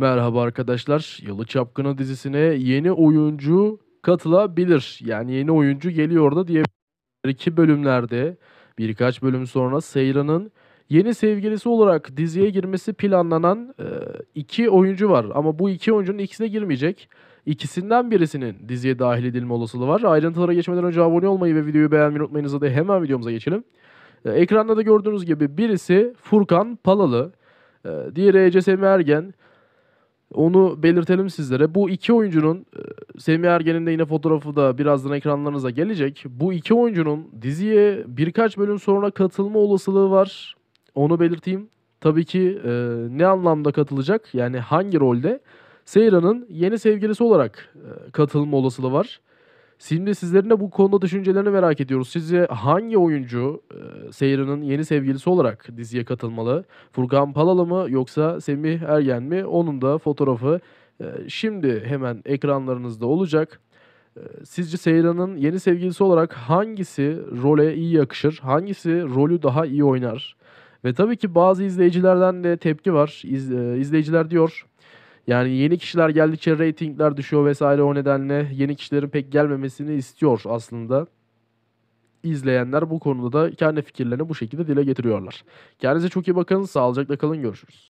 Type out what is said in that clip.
Merhaba arkadaşlar. Yalı Çapkını dizisine yeni oyuncu katılabilir. Yani yeni oyuncu geliyor da diye iki bölümlerde birkaç bölüm sonra Seyran'ın yeni sevgilisi olarak diziye girmesi planlanan e, iki oyuncu var. Ama bu iki oyuncunun ikisine girmeyecek. İkisinden birisinin diziye dahil edilme olasılığı var. Ayrıntılara geçmeden önce abone olmayı ve videoyu beğenmeyi unutmayınız da hemen videomuza geçelim. E, ekranda da gördüğünüz gibi birisi Furkan Palalı, e, diğeri Ece Semi Ergen, onu belirtelim sizlere. Bu iki oyuncunun e, Semih Ergen'in de yine fotoğrafı da birazdan ekranlarınıza gelecek. Bu iki oyuncunun diziye birkaç bölüm sonra katılma olasılığı var. Onu belirteyim. Tabii ki e, ne anlamda katılacak? Yani hangi rolde? Seyra'nın yeni sevgilisi olarak e, katılma olasılığı var. Şimdi sizlerin de bu konuda düşüncelerini merak ediyoruz. Sizce hangi oyuncu e, Seyran'ın yeni sevgilisi olarak diziye katılmalı? Furkan Palalı mı yoksa Semih Ergen mi? Onun da fotoğrafı e, şimdi hemen ekranlarınızda olacak. E, sizce Seyran'ın yeni sevgilisi olarak hangisi role iyi yakışır? Hangisi rolü daha iyi oynar? Ve tabii ki bazı izleyicilerden de tepki var. İz, e, izleyiciler diyor yani yeni kişiler geldikçe reytingler düşüyor vesaire o nedenle yeni kişilerin pek gelmemesini istiyor aslında. İzleyenler bu konuda da kendi fikirlerini bu şekilde dile getiriyorlar. Kendinize çok iyi bakın. Sağlıcakla kalın. Görüşürüz.